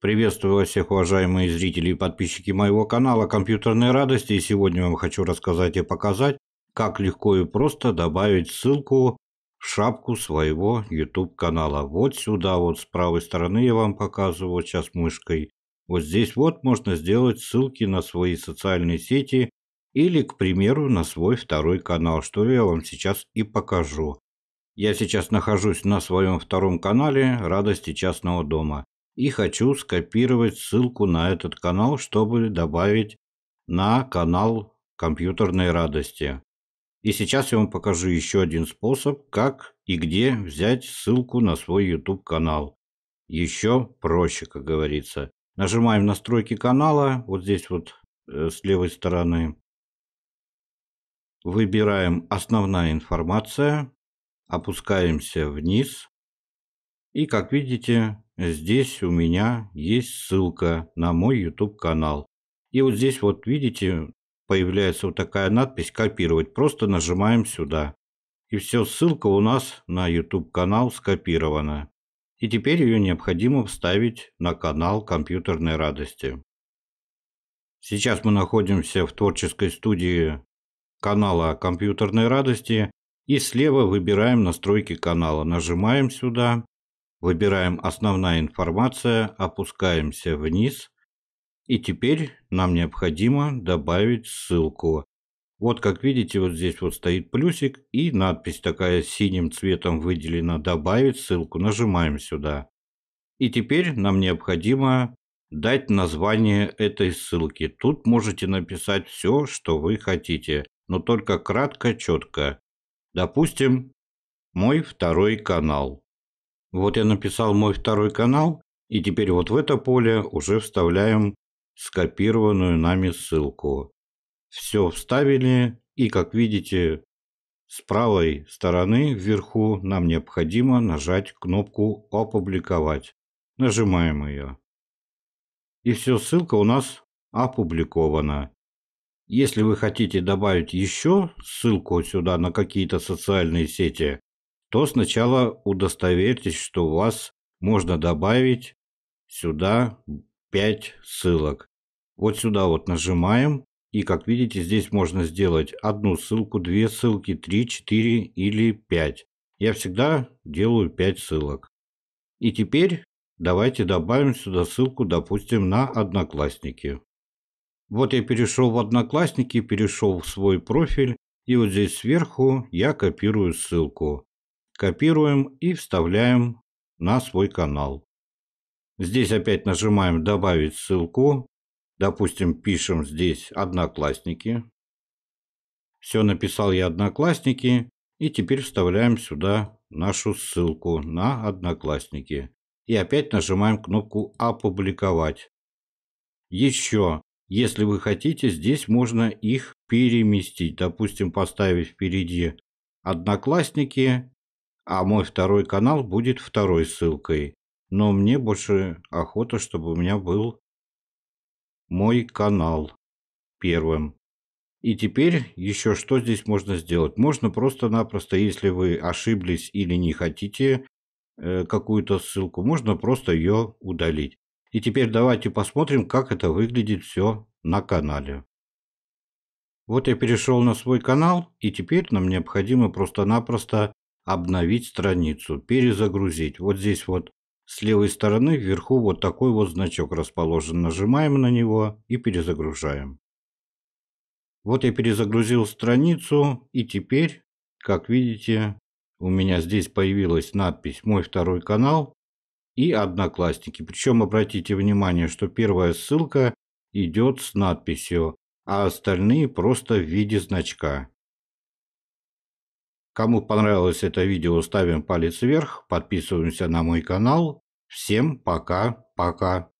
Приветствую всех, уважаемые зрители и подписчики моего канала «Компьютерные радости». И сегодня я вам хочу рассказать и показать, как легко и просто добавить ссылку в шапку своего YouTube канала. Вот сюда, вот с правой стороны я вам показываю сейчас мышкой. Вот здесь вот можно сделать ссылки на свои социальные сети или, к примеру, на свой второй канал, что я вам сейчас и покажу. Я сейчас нахожусь на своем втором канале «Радости частного дома» и хочу скопировать ссылку на этот канал, чтобы добавить на канал компьютерной радости. И сейчас я вам покажу еще один способ, как и где взять ссылку на свой YouTube канал. Еще проще, как говорится. Нажимаем настройки канала, вот здесь вот э, с левой стороны. Выбираем основная информация, опускаемся вниз. И как видите, Здесь у меня есть ссылка на мой YouTube-канал. И вот здесь вот, видите, появляется вот такая надпись «Копировать». Просто нажимаем сюда. И все, ссылка у нас на YouTube-канал скопирована. И теперь ее необходимо вставить на канал компьютерной радости. Сейчас мы находимся в творческой студии канала компьютерной радости. И слева выбираем настройки канала. Нажимаем сюда. Выбираем «Основная информация», опускаемся вниз. И теперь нам необходимо добавить ссылку. Вот как видите, вот здесь вот стоит плюсик и надпись такая синим цветом выделена «Добавить ссылку». Нажимаем сюда. И теперь нам необходимо дать название этой ссылки. Тут можете написать все, что вы хотите, но только кратко, четко. Допустим, мой второй канал. Вот я написал мой второй канал, и теперь вот в это поле уже вставляем скопированную нами ссылку. Все вставили, и как видите, с правой стороны вверху нам необходимо нажать кнопку «Опубликовать». Нажимаем ее. И все, ссылка у нас опубликована. Если вы хотите добавить еще ссылку сюда на какие-то социальные сети, то сначала удостоверьтесь, что у вас можно добавить сюда 5 ссылок. Вот сюда вот нажимаем, и как видите, здесь можно сделать одну ссылку, две ссылки, три, четыре или пять. Я всегда делаю 5 ссылок. И теперь давайте добавим сюда ссылку, допустим, на Одноклассники. Вот я перешел в Одноклассники, перешел в свой профиль. И вот здесь сверху я копирую ссылку копируем и вставляем на свой канал. Здесь опять нажимаем «Добавить ссылку». Допустим, пишем здесь «Одноклассники». Все написал я «Одноклассники». И теперь вставляем сюда нашу ссылку на «Одноклассники». И опять нажимаем кнопку «Опубликовать». Еще, если вы хотите, здесь можно их переместить. Допустим, поставить впереди «Одноклассники» а мой второй канал будет второй ссылкой. Но мне больше охота, чтобы у меня был мой канал первым. И теперь еще что здесь можно сделать? Можно просто-напросто, если вы ошиблись или не хотите э, какую-то ссылку, можно просто ее удалить. И теперь давайте посмотрим, как это выглядит все на канале. Вот я перешел на свой канал, и теперь нам необходимо просто-напросто обновить страницу, перезагрузить. Вот здесь вот с левой стороны вверху вот такой вот значок расположен. Нажимаем на него и перезагружаем. Вот я перезагрузил страницу и теперь, как видите, у меня здесь появилась надпись «Мой второй канал» и «Одноклассники». Причем обратите внимание, что первая ссылка идет с надписью, а остальные просто в виде значка. Кому понравилось это видео, ставим палец вверх, подписываемся на мой канал. Всем пока, пока.